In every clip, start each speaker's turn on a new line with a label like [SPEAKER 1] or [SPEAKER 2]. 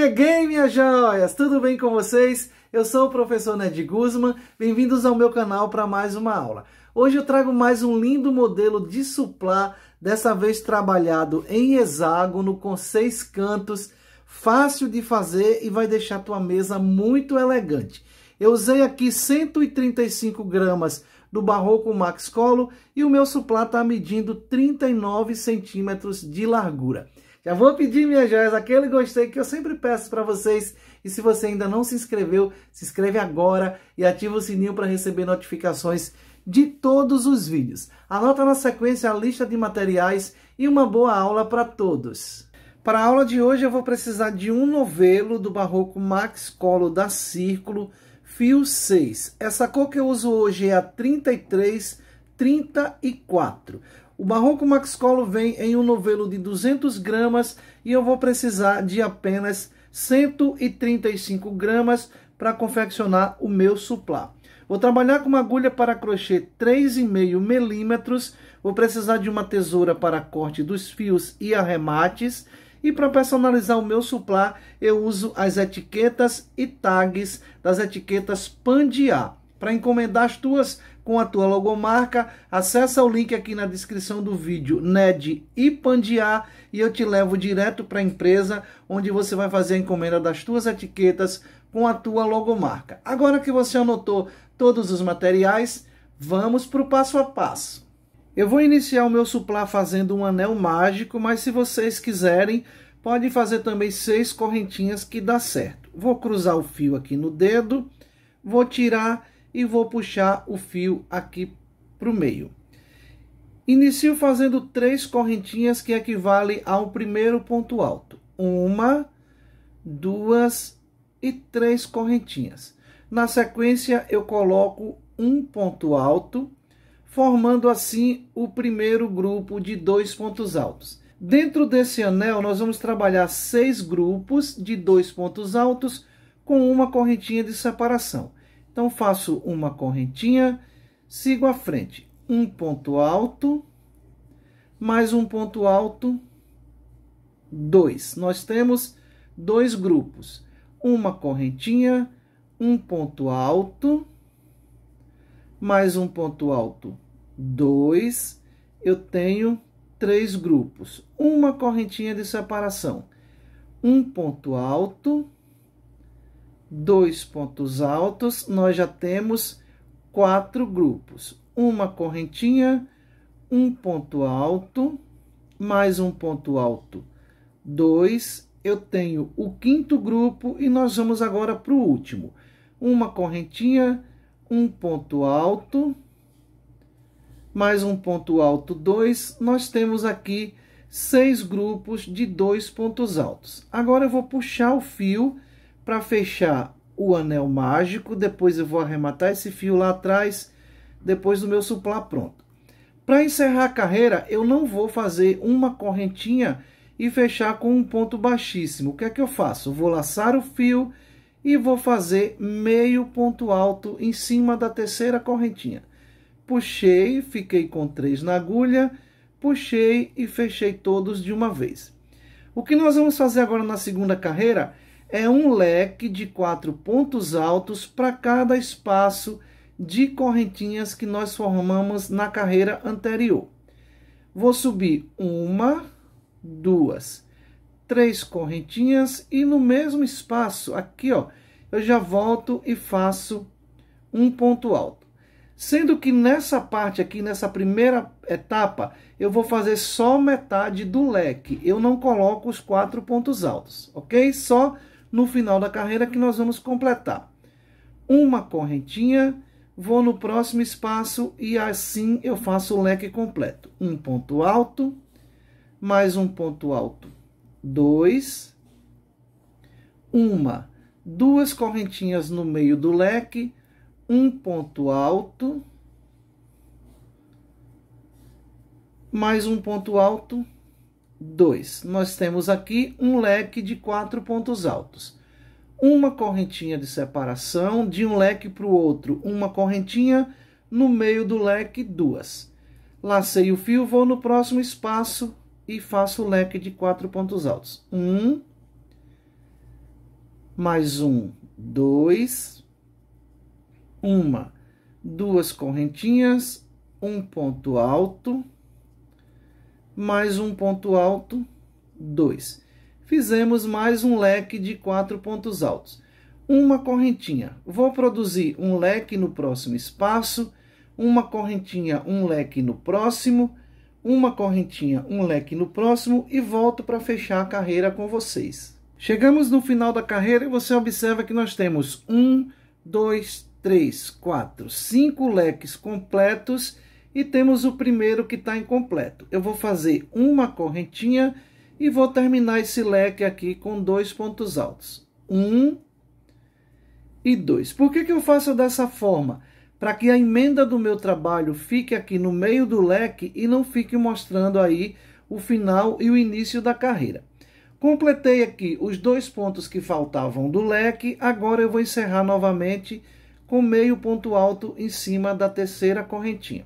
[SPEAKER 1] Cheguei, minhas joias! Tudo bem com vocês? Eu sou o professor Ned Guzman, bem-vindos ao meu canal para mais uma aula. Hoje eu trago mais um lindo modelo de suplá, dessa vez trabalhado em hexágono com seis cantos, fácil de fazer e vai deixar tua mesa muito elegante. Eu usei aqui 135 gramas do Barroco Max Colo e o meu suplá está medindo 39 centímetros de largura. Já vou pedir, minhas joias, aquele gostei que eu sempre peço para vocês. E se você ainda não se inscreveu, se inscreve agora e ativa o sininho para receber notificações de todos os vídeos. Anota na sequência a lista de materiais e uma boa aula para todos. Para a aula de hoje eu vou precisar de um novelo do Barroco Max Colo da Círculo, fio 6. Essa cor que eu uso hoje é a 33 34. O Barroco Max Colo vem em um novelo de 200 gramas e eu vou precisar de apenas 135 gramas para confeccionar o meu suplá. Vou trabalhar com uma agulha para crochê 3,5 milímetros, vou precisar de uma tesoura para corte dos fios e arremates, e para personalizar o meu suplá, eu uso as etiquetas e tags das etiquetas Pandia. Para encomendar as tuas, com a tua logomarca, acessa o link aqui na descrição do vídeo, NED Pandiar e eu te levo direto para a empresa, onde você vai fazer a encomenda das tuas etiquetas com a tua logomarca. Agora que você anotou todos os materiais, vamos para o passo a passo. Eu vou iniciar o meu suplá fazendo um anel mágico, mas se vocês quiserem, pode fazer também seis correntinhas que dá certo. Vou cruzar o fio aqui no dedo, vou tirar e vou puxar o fio aqui para o meio. Inicio fazendo três correntinhas que equivale ao primeiro ponto alto. Uma, duas e três correntinhas. Na sequência, eu coloco um ponto alto, formando assim o primeiro grupo de dois pontos altos. Dentro desse anel, nós vamos trabalhar seis grupos de dois pontos altos com uma correntinha de separação. Então faço uma correntinha, sigo à frente, um ponto alto, mais um ponto alto, dois. Nós temos dois grupos, uma correntinha, um ponto alto, mais um ponto alto, dois. Eu tenho três grupos, uma correntinha de separação, um ponto alto, dois pontos altos, nós já temos quatro grupos. Uma correntinha, um ponto alto, mais um ponto alto, dois. Eu tenho o quinto grupo e nós vamos agora para o último. Uma correntinha, um ponto alto, mais um ponto alto, dois. Nós temos aqui seis grupos de dois pontos altos. Agora eu vou puxar o fio para fechar o anel mágico, depois eu vou arrematar esse fio lá atrás, depois do meu suplar pronto. Para encerrar a carreira, eu não vou fazer uma correntinha e fechar com um ponto baixíssimo. O que é que eu faço? Eu vou laçar o fio e vou fazer meio ponto alto em cima da terceira correntinha. Puxei, fiquei com três na agulha, puxei e fechei todos de uma vez. O que nós vamos fazer agora na segunda carreira é um leque de quatro pontos altos para cada espaço de correntinhas que nós formamos na carreira anterior. Vou subir uma, duas, três correntinhas e no mesmo espaço aqui, ó, eu já volto e faço um ponto alto. Sendo que nessa parte aqui, nessa primeira etapa, eu vou fazer só metade do leque. Eu não coloco os quatro pontos altos, ok? Só no final da carreira que nós vamos completar. Uma correntinha, vou no próximo espaço e assim eu faço o leque completo. Um ponto alto, mais um ponto alto, dois, uma, duas correntinhas no meio do leque, um ponto alto, mais um ponto alto, 2. Nós temos aqui um leque de quatro pontos altos. Uma correntinha de separação de um leque para o outro, uma correntinha no meio do leque, duas. Lacei o fio, vou no próximo espaço e faço o leque de quatro pontos altos. Um, mais um, dois, uma, duas correntinhas, um ponto alto mais um ponto alto, 2. Fizemos mais um leque de quatro pontos altos. Uma correntinha. Vou produzir um leque no próximo espaço, uma correntinha, um leque no próximo, uma correntinha, um leque no próximo e volto para fechar a carreira com vocês. Chegamos no final da carreira e você observa que nós temos um, dois, três, quatro, cinco leques completos e temos o primeiro que está incompleto. Eu vou fazer uma correntinha e vou terminar esse leque aqui com dois pontos altos. Um e dois. Por que, que eu faço dessa forma? Para que a emenda do meu trabalho fique aqui no meio do leque e não fique mostrando aí o final e o início da carreira. Completei aqui os dois pontos que faltavam do leque, agora eu vou encerrar novamente com meio ponto alto em cima da terceira correntinha.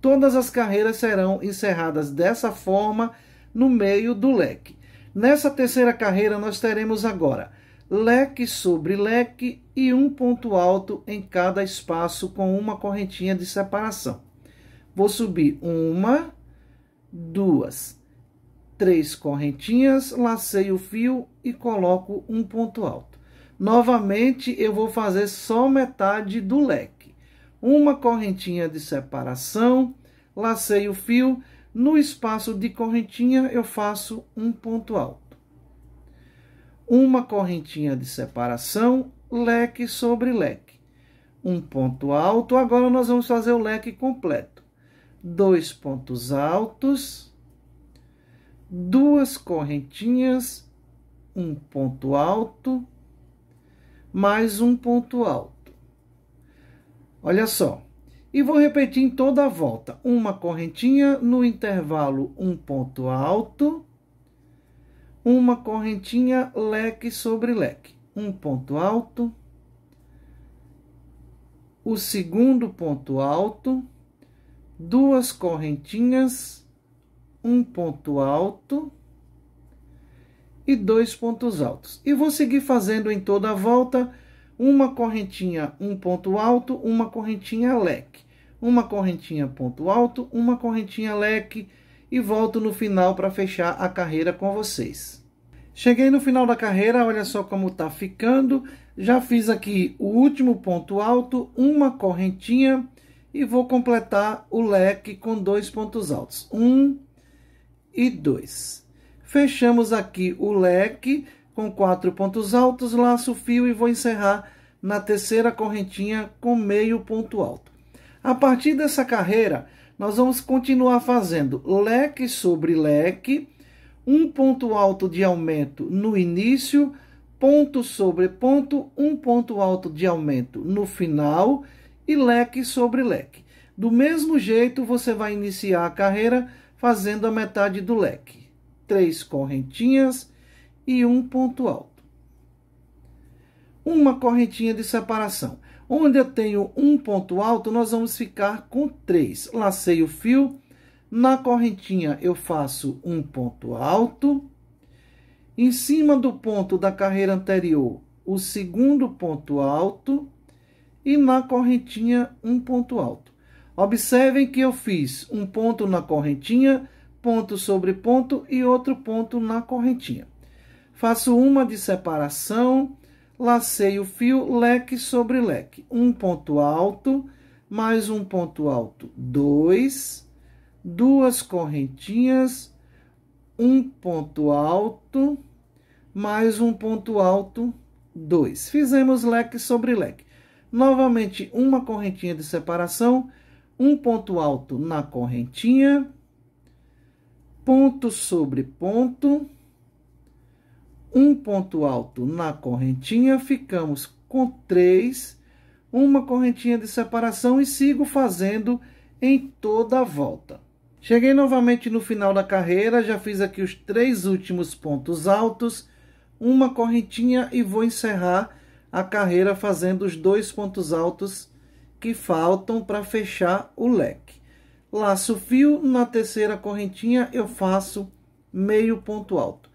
[SPEAKER 1] Todas as carreiras serão encerradas dessa forma no meio do leque. Nessa terceira carreira, nós teremos agora leque sobre leque e um ponto alto em cada espaço com uma correntinha de separação. Vou subir uma, duas, três correntinhas, lacei o fio e coloco um ponto alto. Novamente, eu vou fazer só metade do leque uma correntinha de separação, lacei o fio, no espaço de correntinha eu faço um ponto alto. Uma correntinha de separação, leque sobre leque. Um ponto alto, agora nós vamos fazer o leque completo. Dois pontos altos, duas correntinhas, um ponto alto, mais um ponto alto. Olha só. E vou repetir em toda a volta. Uma correntinha no intervalo um ponto alto, uma correntinha leque sobre leque. Um ponto alto, o segundo ponto alto, duas correntinhas, um ponto alto e dois pontos altos. E vou seguir fazendo em toda a volta uma correntinha, um ponto alto, uma correntinha leque, uma correntinha ponto alto, uma correntinha leque e volto no final para fechar a carreira com vocês. Cheguei no final da carreira, olha só como está ficando. Já fiz aqui o último ponto alto, uma correntinha e vou completar o leque com dois pontos altos, um e dois. Fechamos aqui o leque, com quatro pontos altos, laço o fio e vou encerrar na terceira correntinha com meio ponto alto. A partir dessa carreira, nós vamos continuar fazendo leque sobre leque, um ponto alto de aumento no início, ponto sobre ponto, um ponto alto de aumento no final e leque sobre leque. Do mesmo jeito, você vai iniciar a carreira fazendo a metade do leque. Três correntinhas e um ponto alto. Uma correntinha de separação. Onde eu tenho um ponto alto, nós vamos ficar com três. Lacei o fio, na correntinha eu faço um ponto alto, em cima do ponto da carreira anterior, o segundo ponto alto, e na correntinha um ponto alto. Observem que eu fiz um ponto na correntinha, ponto sobre ponto e outro ponto na correntinha. Faço uma de separação, lacei o fio leque sobre leque. Um ponto alto, mais um ponto alto, dois, duas correntinhas, um ponto alto, mais um ponto alto, dois. Fizemos leque sobre leque. Novamente, uma correntinha de separação, um ponto alto na correntinha, ponto sobre ponto, um ponto alto na correntinha, ficamos com três, uma correntinha de separação e sigo fazendo em toda a volta. Cheguei novamente no final da carreira, já fiz aqui os três últimos pontos altos, uma correntinha e vou encerrar a carreira fazendo os dois pontos altos que faltam para fechar o leque. Laço fio, na terceira correntinha eu faço meio ponto alto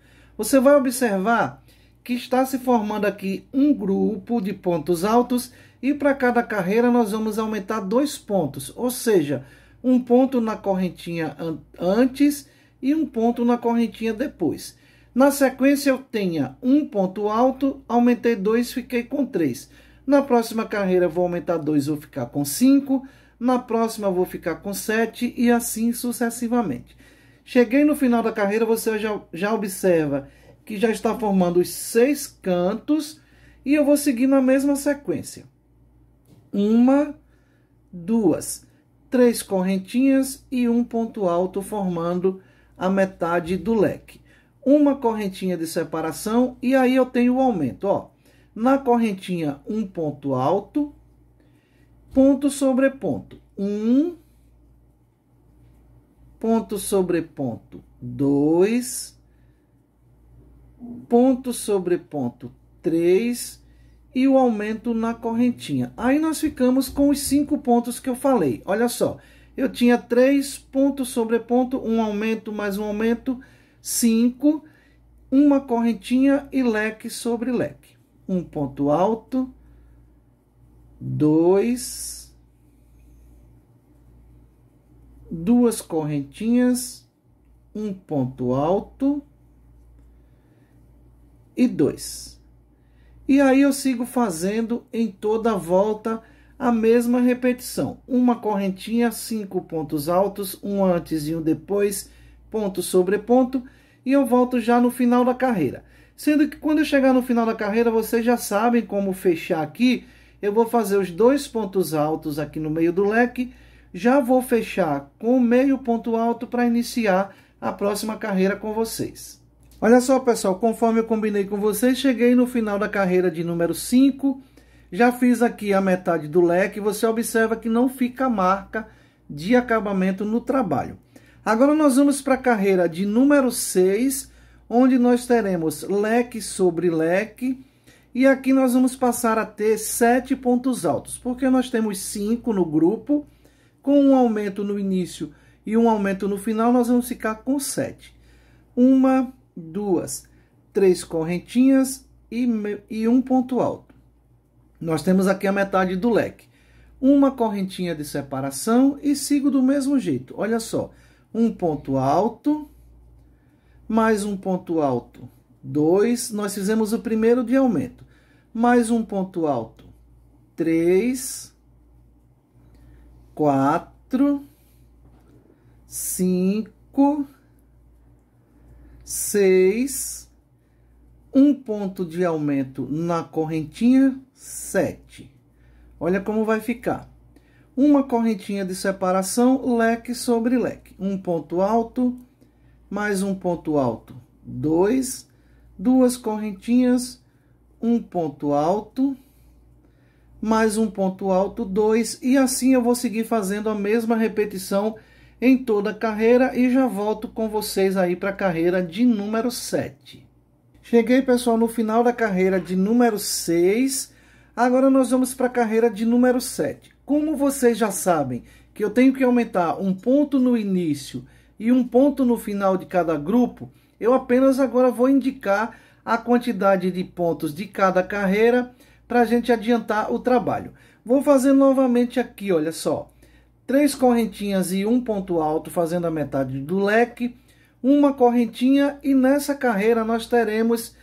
[SPEAKER 1] você vai observar que está se formando aqui um grupo de pontos altos e para cada carreira nós vamos aumentar dois pontos, ou seja, um ponto na correntinha antes e um ponto na correntinha depois. Na sequência eu tenha um ponto alto, aumentei dois, fiquei com três. Na próxima carreira vou aumentar dois, vou ficar com cinco. Na próxima vou ficar com sete e assim sucessivamente. Cheguei no final da carreira, você já, já observa que já está formando os seis cantos e eu vou seguir na mesma sequência. Uma, duas, três correntinhas e um ponto alto formando a metade do leque. Uma correntinha de separação e aí eu tenho o aumento, ó. Na correntinha, um ponto alto, ponto sobre ponto. Um, ponto sobre ponto 2, ponto sobre ponto 3 e o aumento na correntinha. Aí nós ficamos com os cinco pontos que eu falei. Olha só, eu tinha três pontos sobre ponto, um aumento mais um aumento, cinco, uma correntinha e leque sobre leque. Um ponto alto, dois, duas correntinhas, um ponto alto e dois. E aí eu sigo fazendo em toda a volta a mesma repetição. Uma correntinha, cinco pontos altos, um antes e um depois, ponto sobre ponto, e eu volto já no final da carreira. Sendo que quando eu chegar no final da carreira, vocês já sabem como fechar aqui. Eu vou fazer os dois pontos altos aqui no meio do leque já vou fechar com meio ponto alto para iniciar a próxima carreira com vocês. Olha só, pessoal, conforme eu combinei com vocês, cheguei no final da carreira de número 5. Já fiz aqui a metade do leque, você observa que não fica marca de acabamento no trabalho. Agora nós vamos para a carreira de número 6, onde nós teremos leque sobre leque. E aqui nós vamos passar a ter sete pontos altos, porque nós temos cinco no grupo com um aumento no início e um aumento no final, nós vamos ficar com 7. Uma, duas, três correntinhas e, e um ponto alto. Nós temos aqui a metade do leque. Uma correntinha de separação e sigo do mesmo jeito. Olha só, um ponto alto, mais um ponto alto, dois nós fizemos o primeiro de aumento, mais um ponto alto, 3, quatro, cinco, seis, um ponto de aumento na correntinha, sete. Olha como vai ficar. Uma correntinha de separação, leque sobre leque. Um ponto alto, mais um ponto alto, dois, duas correntinhas, um ponto alto, mais um ponto alto, 2, e assim eu vou seguir fazendo a mesma repetição em toda a carreira e já volto com vocês aí para a carreira de número 7. Cheguei, pessoal, no final da carreira de número 6, agora nós vamos para a carreira de número 7. Como vocês já sabem que eu tenho que aumentar um ponto no início e um ponto no final de cada grupo, eu apenas agora vou indicar a quantidade de pontos de cada carreira, para a gente adiantar o trabalho. Vou fazer novamente aqui, olha só. Três correntinhas e um ponto alto fazendo a metade do leque. Uma correntinha e nessa carreira nós teremos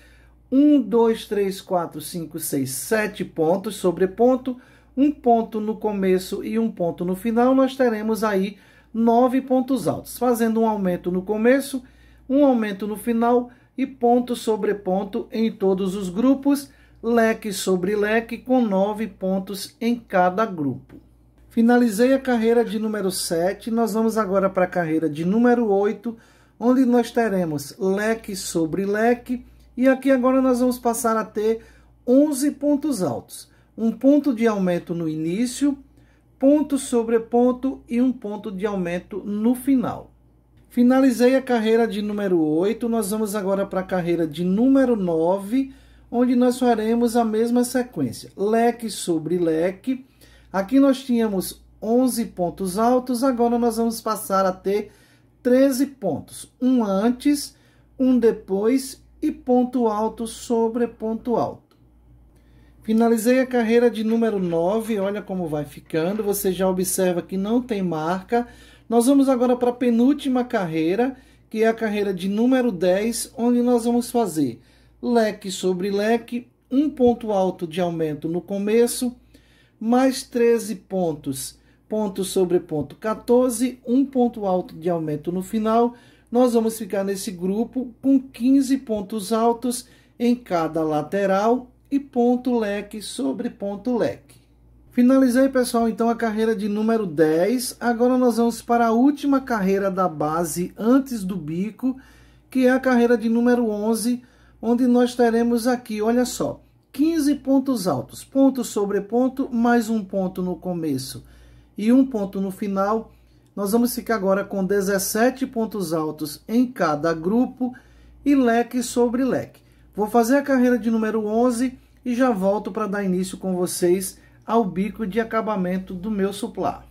[SPEAKER 1] 1, 2, 3, 4, 5, 6, 7 pontos sobre ponto. Um ponto no começo e um ponto no final, nós teremos aí nove pontos altos. Fazendo um aumento no começo, um aumento no final e ponto sobre ponto em todos os grupos leque sobre leque, com nove pontos em cada grupo. Finalizei a carreira de número 7, nós vamos agora para a carreira de número 8, onde nós teremos leque sobre leque, e aqui agora nós vamos passar a ter 11 pontos altos. Um ponto de aumento no início, ponto sobre ponto e um ponto de aumento no final. Finalizei a carreira de número 8, nós vamos agora para a carreira de número 9, onde nós faremos a mesma sequência, leque sobre leque. Aqui nós tínhamos 11 pontos altos, agora nós vamos passar a ter 13 pontos, um antes, um depois e ponto alto sobre ponto alto. Finalizei a carreira de número 9, olha como vai ficando, você já observa que não tem marca. Nós vamos agora para a penúltima carreira, que é a carreira de número 10, onde nós vamos fazer leque sobre leque, um ponto alto de aumento no começo, mais 13 pontos, ponto sobre ponto 14, um ponto alto de aumento no final. Nós vamos ficar nesse grupo com 15 pontos altos em cada lateral e ponto leque sobre ponto leque. Finalizei, pessoal, então a carreira de número 10. Agora nós vamos para a última carreira da base antes do bico, que é a carreira de número 11, onde nós teremos aqui, olha só, 15 pontos altos, ponto sobre ponto, mais um ponto no começo e um ponto no final. Nós vamos ficar agora com 17 pontos altos em cada grupo e leque sobre leque. Vou fazer a carreira de número 11 e já volto para dar início com vocês ao bico de acabamento do meu suplá.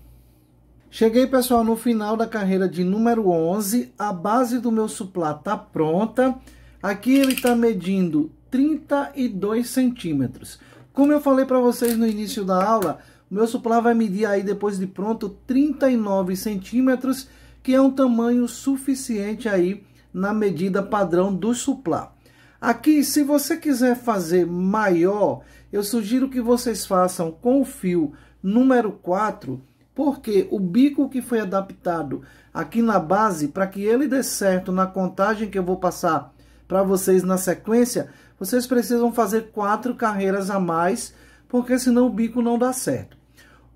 [SPEAKER 1] Cheguei, pessoal, no final da carreira de número 11. A base do meu suplá está pronta. Aqui ele está medindo 32 centímetros. Como eu falei para vocês no início da aula, o meu suplá vai medir aí depois de pronto 39 centímetros, que é um tamanho suficiente aí na medida padrão do suplá. Aqui, se você quiser fazer maior, eu sugiro que vocês façam com o fio número 4, porque o bico que foi adaptado aqui na base, para que ele dê certo na contagem que eu vou passar para vocês na sequência, vocês precisam fazer quatro carreiras a mais, porque senão o bico não dá certo.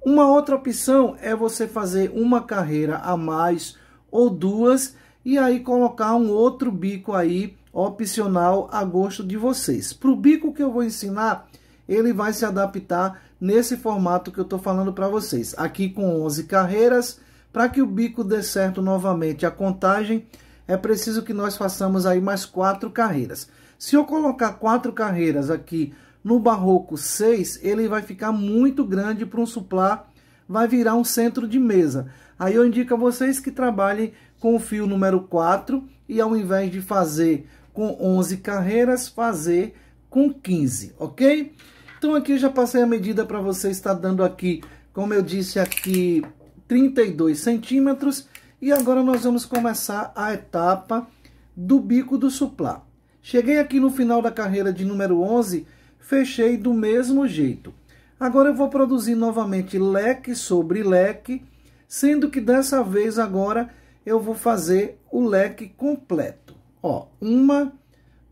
[SPEAKER 1] Uma outra opção é você fazer uma carreira a mais ou duas e aí colocar um outro bico aí opcional a gosto de vocês. Para o bico que eu vou ensinar, ele vai se adaptar nesse formato que eu estou falando para vocês. Aqui com 11 carreiras, para que o bico dê certo novamente a contagem, é preciso que nós façamos aí mais quatro carreiras. Se eu colocar quatro carreiras aqui no barroco 6, ele vai ficar muito grande para um suplá, vai virar um centro de mesa. Aí eu indico a vocês que trabalhem com o fio número 4 e ao invés de fazer com 11 carreiras, fazer com 15, ok? Então aqui eu já passei a medida para você, está dando aqui, como eu disse aqui, 32 centímetros e agora nós vamos começar a etapa do bico do suplá. Cheguei aqui no final da carreira de número 11, fechei do mesmo jeito. Agora eu vou produzir novamente leque sobre leque, sendo que dessa vez agora eu vou fazer o leque completo. Ó, uma,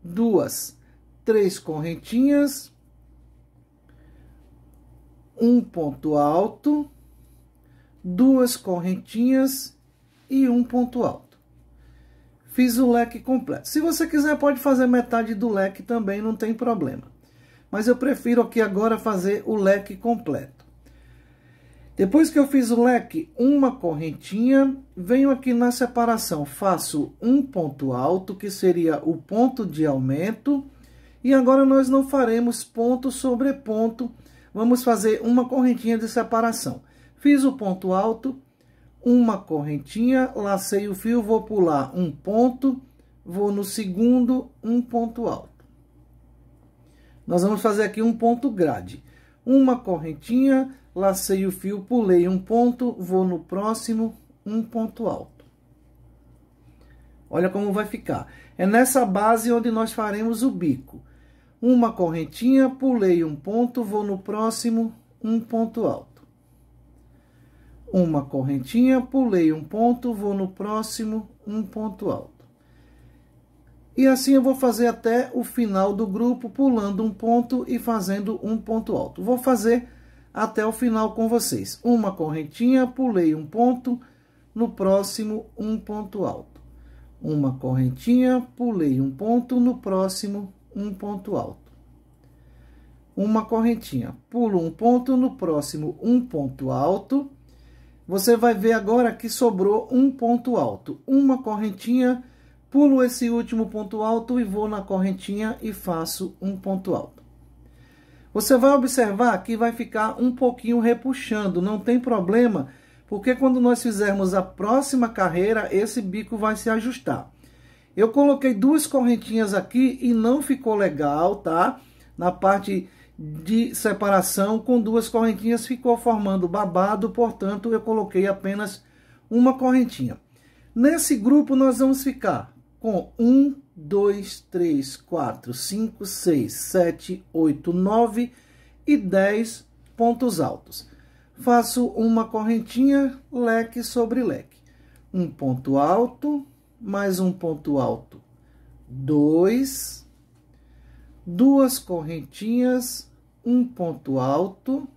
[SPEAKER 1] duas, três correntinhas, um ponto alto, duas correntinhas e um ponto alto. Fiz o leque completo. Se você quiser, pode fazer metade do leque também, não tem problema. Mas eu prefiro aqui agora fazer o leque completo. Depois que eu fiz o leque, uma correntinha, venho aqui na separação, faço um ponto alto, que seria o ponto de aumento, e agora nós não faremos ponto sobre ponto, vamos fazer uma correntinha de separação. Fiz o ponto alto, uma correntinha, lacei o fio, vou pular um ponto, vou no segundo, um ponto alto. Nós vamos fazer aqui um ponto grade. Uma correntinha, lacei o fio, pulei um ponto, vou no próximo, um ponto alto. Olha como vai ficar. É nessa base onde nós faremos o bico. Uma correntinha, pulei um ponto, vou no próximo, um ponto alto uma correntinha, pulei um ponto, vou no próximo, um ponto alto. E assim eu vou fazer até o final do grupo, pulando um ponto e fazendo um ponto alto. Vou fazer até o final com vocês. Uma correntinha, pulei um ponto, no próximo, um ponto alto. Uma correntinha, pulei um ponto, no próximo, um ponto alto uma correntinha. Pulo um ponto, no próximo um ponto alto, você vai ver agora que sobrou um ponto alto, uma correntinha, pulo esse último ponto alto e vou na correntinha e faço um ponto alto. Você vai observar que vai ficar um pouquinho repuxando, não tem problema, porque quando nós fizermos a próxima carreira, esse bico vai se ajustar. Eu coloquei duas correntinhas aqui e não ficou legal, tá? Na parte de separação com duas correntinhas ficou formando babado, portanto eu coloquei apenas uma correntinha. Nesse grupo nós vamos ficar com 1, 2, 3, 4, 5, 6, 7, 8, 9 e 10 pontos altos. Faço uma correntinha leque sobre leque. Um ponto alto, mais um ponto alto, dois, duas correntinhas, um ponto alto,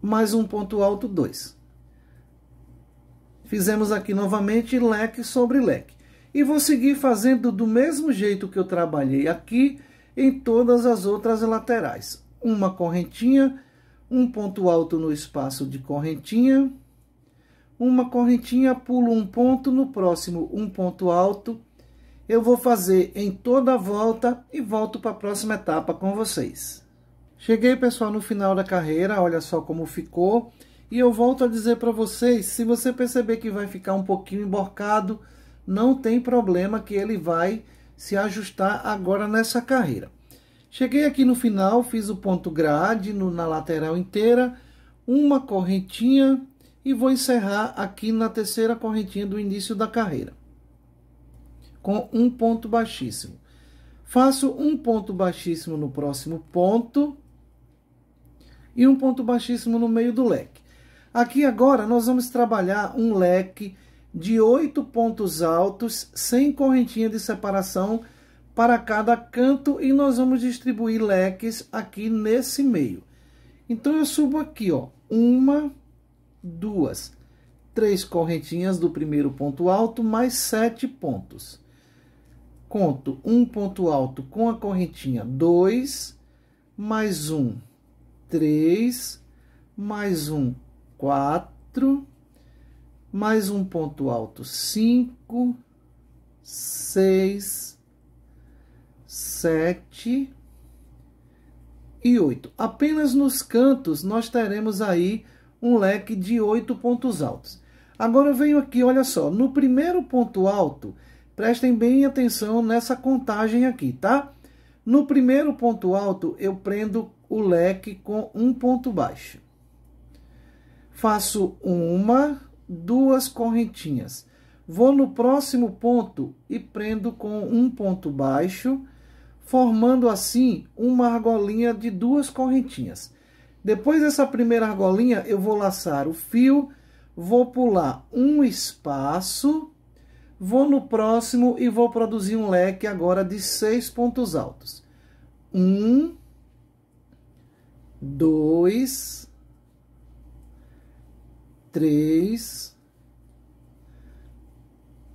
[SPEAKER 1] mais um ponto alto 2. Fizemos aqui novamente leque sobre leque. E vou seguir fazendo do mesmo jeito que eu trabalhei aqui em todas as outras laterais. Uma correntinha, um ponto alto no espaço de correntinha, uma correntinha, pulo um ponto, no próximo um ponto alto, eu vou fazer em toda a volta e volto para a próxima etapa com vocês. Cheguei, pessoal, no final da carreira, olha só como ficou. E eu volto a dizer para vocês, se você perceber que vai ficar um pouquinho emborcado, não tem problema que ele vai se ajustar agora nessa carreira. Cheguei aqui no final, fiz o ponto grade no, na lateral inteira, uma correntinha e vou encerrar aqui na terceira correntinha do início da carreira com um ponto baixíssimo. Faço um ponto baixíssimo no próximo ponto e um ponto baixíssimo no meio do leque. Aqui agora nós vamos trabalhar um leque de oito pontos altos sem correntinha de separação para cada canto e nós vamos distribuir leques aqui nesse meio. Então eu subo aqui, ó, uma, duas, três correntinhas do primeiro ponto alto mais sete pontos conto um ponto alto com a correntinha 2, mais um 3, mais um 4, mais um ponto alto 5, 6, 7 e 8. Apenas nos cantos nós teremos aí um leque de oito pontos altos. Agora eu venho aqui, olha só, no primeiro ponto alto Prestem bem atenção nessa contagem aqui, tá? No primeiro ponto alto, eu prendo o leque com um ponto baixo. Faço uma, duas correntinhas. Vou no próximo ponto e prendo com um ponto baixo, formando assim uma argolinha de duas correntinhas. Depois dessa primeira argolinha, eu vou laçar o fio, vou pular um espaço Vou no próximo e vou produzir um leque agora de seis pontos altos. Um, dois, três,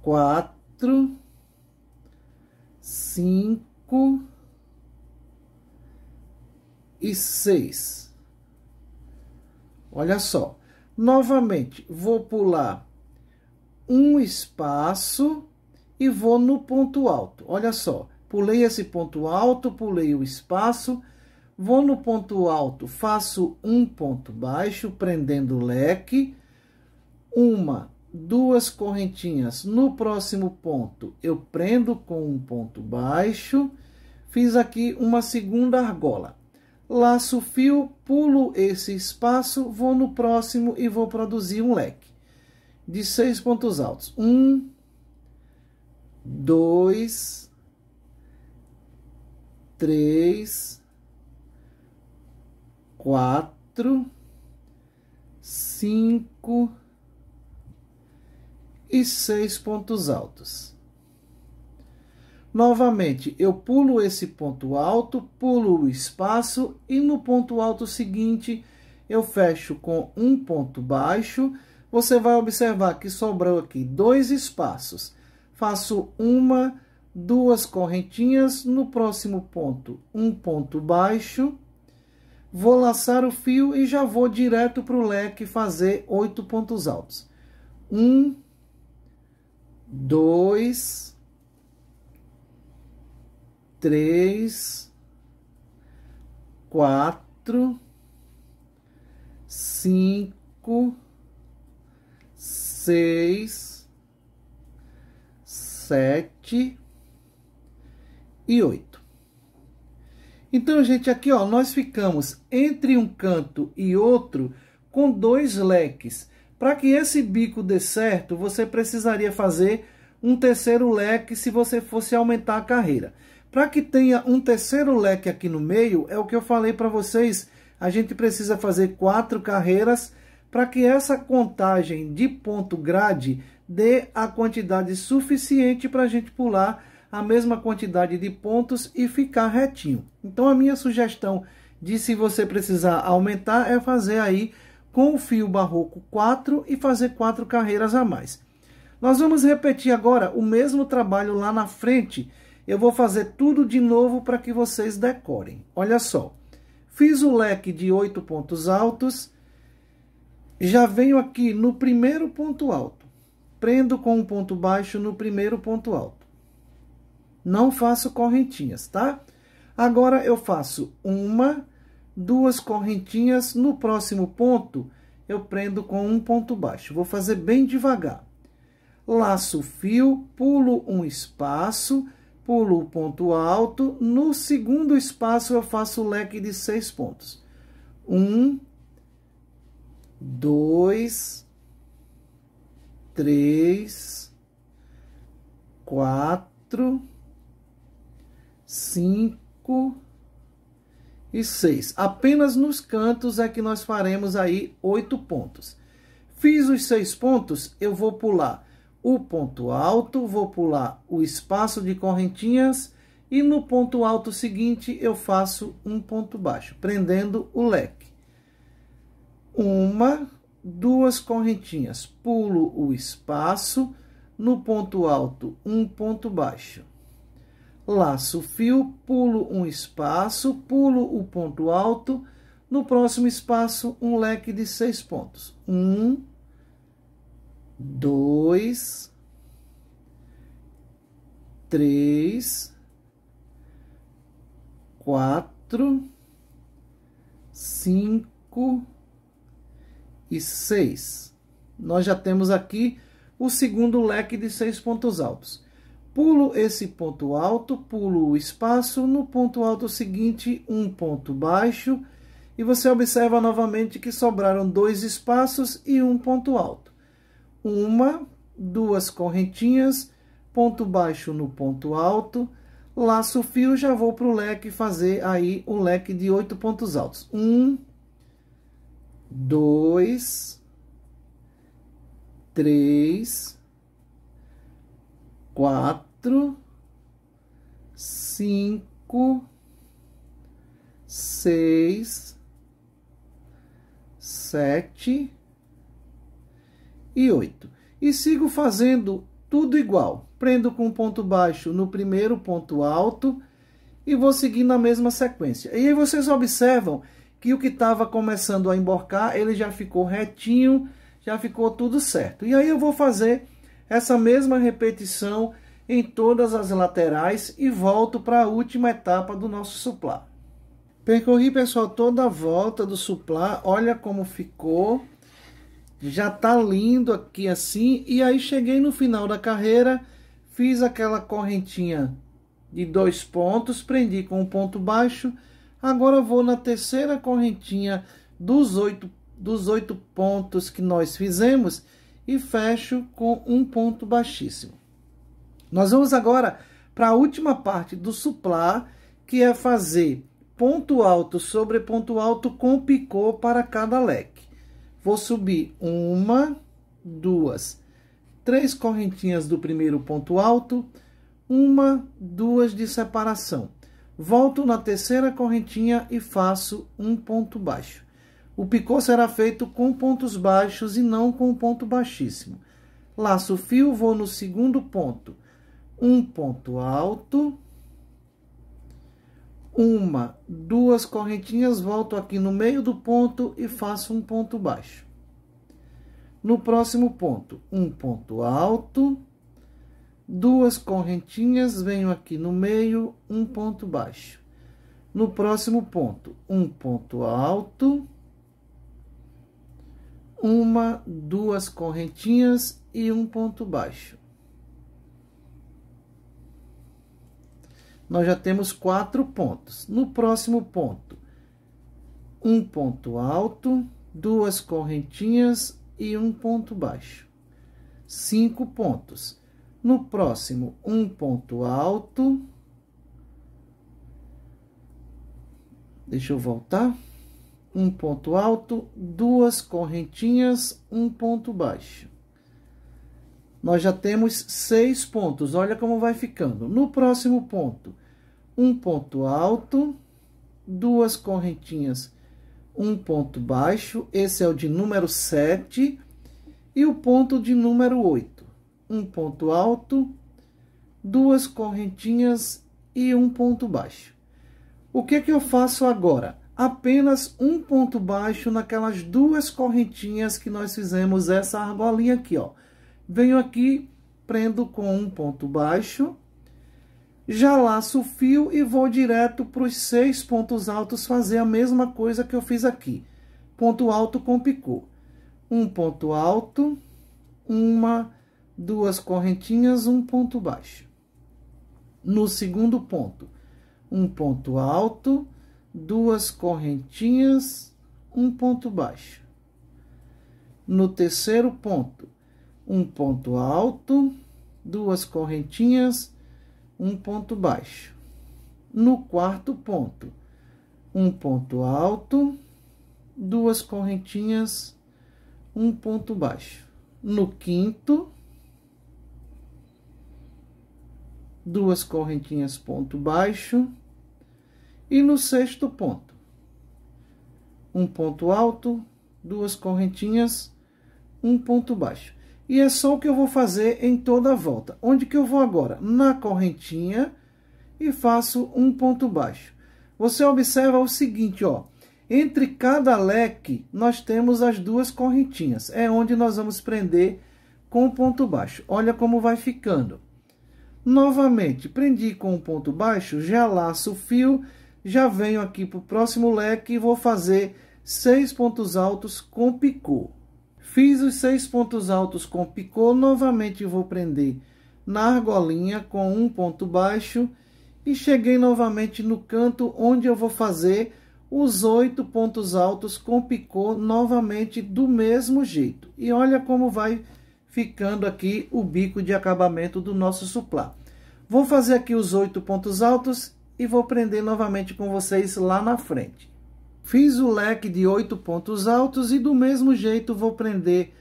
[SPEAKER 1] quatro, cinco e seis. Olha só, novamente vou pular um espaço e vou no ponto alto. Olha só, pulei esse ponto alto, pulei o espaço, vou no ponto alto, faço um ponto baixo, prendendo o leque, uma, duas correntinhas. No próximo ponto, eu prendo com um ponto baixo, fiz aqui uma segunda argola. Laço o fio, pulo esse espaço, vou no próximo e vou produzir um leque de seis pontos altos. Um, dois, três, quatro, cinco e seis pontos altos. Novamente, eu pulo esse ponto alto, pulo o espaço e no ponto alto seguinte eu fecho com um ponto baixo você vai observar que sobrou aqui dois espaços. Faço uma, duas correntinhas, no próximo ponto, um ponto baixo. Vou laçar o fio e já vou direto para o leque fazer oito pontos altos. Um, dois, três, quatro, cinco, seis, sete e oito. Então, gente, aqui ó, nós ficamos entre um canto e outro com dois leques. Para que esse bico dê certo, você precisaria fazer um terceiro leque se você fosse aumentar a carreira. Para que tenha um terceiro leque aqui no meio, é o que eu falei para vocês, a gente precisa fazer quatro carreiras para que essa contagem de ponto grade dê a quantidade suficiente para a gente pular a mesma quantidade de pontos e ficar retinho. Então a minha sugestão de se você precisar aumentar é fazer aí com o fio barroco 4 e fazer quatro carreiras a mais. Nós vamos repetir agora o mesmo trabalho lá na frente. Eu vou fazer tudo de novo para que vocês decorem. Olha só, fiz o leque de oito pontos altos, já venho aqui no primeiro ponto alto. Prendo com um ponto baixo no primeiro ponto alto. Não faço correntinhas, tá? Agora eu faço uma, duas correntinhas. No próximo ponto, eu prendo com um ponto baixo. Vou fazer bem devagar. Laço o fio, pulo um espaço, pulo o ponto alto. No segundo espaço, eu faço o leque de seis pontos. Um, dois, três, quatro, cinco e seis. Apenas nos cantos é que nós faremos aí oito pontos. Fiz os seis pontos, eu vou pular o ponto alto, vou pular o espaço de correntinhas e no ponto alto seguinte eu faço um ponto baixo, prendendo o leque uma, duas correntinhas, pulo o espaço, no ponto alto, um ponto baixo. Laço o fio, pulo um espaço, pulo o ponto alto, no próximo espaço, um leque de seis pontos. Um, dois, três, quatro, cinco, e 6. Nós já temos aqui o segundo leque de seis pontos altos. Pulo esse ponto alto, pulo o espaço, no ponto alto seguinte, um ponto baixo, e você observa novamente que sobraram dois espaços e um ponto alto. Uma, duas correntinhas, ponto baixo no ponto alto, laço fio, já vou para o leque fazer aí um leque de oito pontos altos. Um, dois, três, quatro, cinco, seis, sete e oito. E sigo fazendo tudo igual. Prendo com um ponto baixo no primeiro ponto alto e vou seguir na mesma sequência. E aí vocês observam que o que estava começando a emborcar, ele já ficou retinho, já ficou tudo certo. E aí eu vou fazer essa mesma repetição em todas as laterais e volto para a última etapa do nosso suplá. Percorri, pessoal, toda a volta do suplá, olha como ficou. Já tá lindo aqui assim, e aí cheguei no final da carreira, fiz aquela correntinha de dois pontos, prendi com um ponto baixo, Agora vou na terceira correntinha dos oito, dos oito pontos que nós fizemos e fecho com um ponto baixíssimo. Nós vamos agora para a última parte do suplar, que é fazer ponto alto sobre ponto alto com picô para cada leque. Vou subir uma, duas, três correntinhas do primeiro ponto alto, uma, duas de separação volto na terceira correntinha e faço um ponto baixo. O picô será feito com pontos baixos e não com ponto baixíssimo. Laço o fio, vou no segundo ponto, um ponto alto, uma, duas correntinhas, volto aqui no meio do ponto e faço um ponto baixo. No próximo ponto, um ponto alto, duas correntinhas, venho aqui no meio, um ponto baixo. No próximo ponto, um ponto alto, uma, duas correntinhas e um ponto baixo. Nós já temos quatro pontos. No próximo ponto, um ponto alto, duas correntinhas e um ponto baixo. Cinco pontos no próximo, um ponto alto. Deixa eu voltar. Um ponto alto, duas correntinhas, um ponto baixo. Nós já temos seis pontos, olha como vai ficando. No próximo ponto, um ponto alto, duas correntinhas, um ponto baixo. Esse é o de número 7 e o ponto de número 8 um ponto alto, duas correntinhas e um ponto baixo. O que, é que eu faço agora? Apenas um ponto baixo naquelas duas correntinhas que nós fizemos essa argolinha aqui, ó. Venho aqui, prendo com um ponto baixo, já laço o fio e vou direto para os seis pontos altos fazer a mesma coisa que eu fiz aqui. Ponto alto com picô. Um ponto alto, uma, duas correntinhas, um ponto baixo. No segundo ponto, um ponto alto, duas correntinhas, um ponto baixo. No terceiro ponto, um ponto alto, duas correntinhas, um ponto baixo. No quarto ponto, um ponto alto, duas correntinhas, um ponto baixo. No quinto, duas correntinhas ponto baixo e no sexto ponto um ponto alto duas correntinhas um ponto baixo e é só o que eu vou fazer em toda a volta onde que eu vou agora na correntinha e faço um ponto baixo você observa o seguinte ó entre cada leque nós temos as duas correntinhas é onde nós vamos prender com ponto baixo olha como vai ficando Novamente, prendi com um ponto baixo, já laço o fio, já venho aqui para o próximo leque e vou fazer seis pontos altos com picô. Fiz os seis pontos altos com picô, novamente vou prender na argolinha com um ponto baixo e cheguei novamente no canto onde eu vou fazer os oito pontos altos com picô novamente do mesmo jeito. E olha como vai ficando aqui o bico de acabamento do nosso suplá. Vou fazer aqui os oito pontos altos e vou prender novamente com vocês lá na frente. Fiz o leque de oito pontos altos e do mesmo jeito vou prender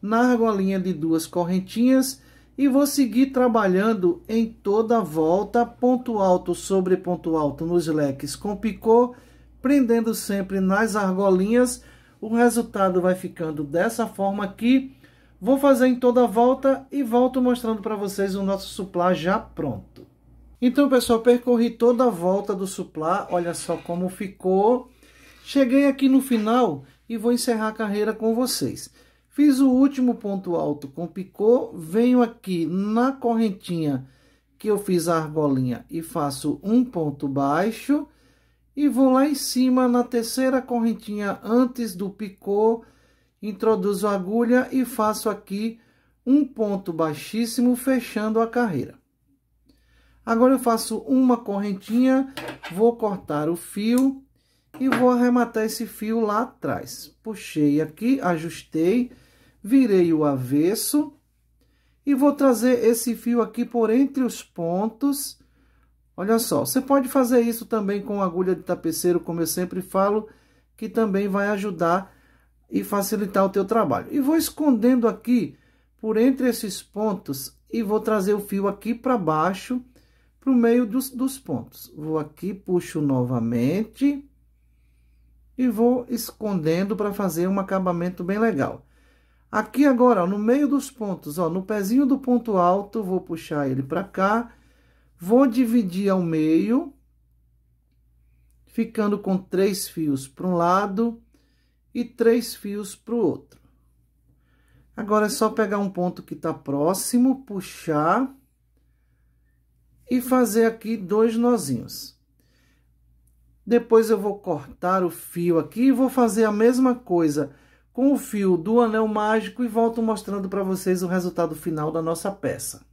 [SPEAKER 1] na argolinha de duas correntinhas e vou seguir trabalhando em toda a volta, ponto alto sobre ponto alto nos leques com picô, prendendo sempre nas argolinhas. O resultado vai ficando dessa forma aqui Vou fazer em toda a volta e volto mostrando para vocês o nosso suplá já pronto. Então, pessoal, percorri toda a volta do suplá, olha só como ficou. Cheguei aqui no final e vou encerrar a carreira com vocês. Fiz o último ponto alto com picô, venho aqui na correntinha que eu fiz a argolinha e faço um ponto baixo. E vou lá em cima na terceira correntinha antes do picô, introduzo a agulha e faço aqui um ponto baixíssimo, fechando a carreira. Agora eu faço uma correntinha, vou cortar o fio e vou arrematar esse fio lá atrás. Puxei aqui, ajustei, virei o avesso e vou trazer esse fio aqui por entre os pontos. Olha só, você pode fazer isso também com agulha de tapeceiro, como eu sempre falo, que também vai ajudar e facilitar o teu trabalho. E vou escondendo aqui por entre esses pontos e vou trazer o fio aqui para baixo, para o meio dos, dos pontos. Vou aqui, puxo novamente e vou escondendo para fazer um acabamento bem legal. Aqui agora, ó, no meio dos pontos, ó, no pezinho do ponto alto, vou puxar ele para cá, vou dividir ao meio, ficando com três fios para um lado, e três fios para o outro. Agora é só pegar um ponto que está próximo, puxar e fazer aqui dois nozinhos. Depois eu vou cortar o fio aqui e vou fazer a mesma coisa com o fio do anel mágico e volto mostrando para vocês o resultado final da nossa peça.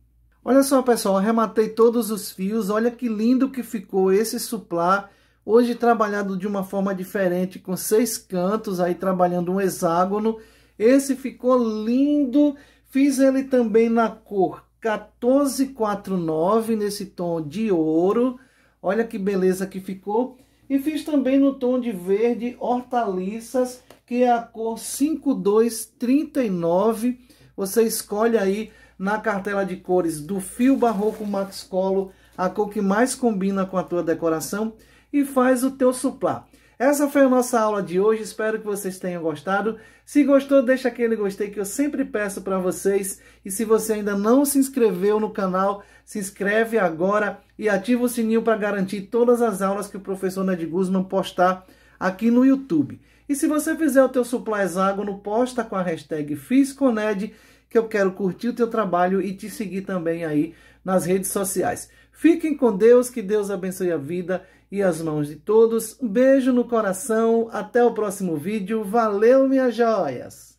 [SPEAKER 1] Olha só, pessoal, arrematei todos os fios, olha que lindo que ficou esse suplá Hoje trabalhado de uma forma diferente, com seis cantos, aí trabalhando um hexágono. Esse ficou lindo. Fiz ele também na cor 1449, nesse tom de ouro. Olha que beleza que ficou. E fiz também no tom de verde hortaliças, que é a cor 5239. Você escolhe aí na cartela de cores do Fio Barroco Max Colo a cor que mais combina com a tua decoração e faz o teu suplá. Essa foi a nossa aula de hoje, espero que vocês tenham gostado. Se gostou, deixa aquele gostei que eu sempre peço para vocês. E se você ainda não se inscreveu no canal, se inscreve agora e ativa o sininho para garantir todas as aulas que o professor Ned Guzman postar aqui no YouTube. E se você fizer o teu suplá hexágono, posta com a hashtag FiscoNed, que eu quero curtir o teu trabalho e te seguir também aí nas redes sociais. Fiquem com Deus, que Deus abençoe a vida e as mãos de todos. Um beijo no coração, até o próximo vídeo. Valeu, minhas joias!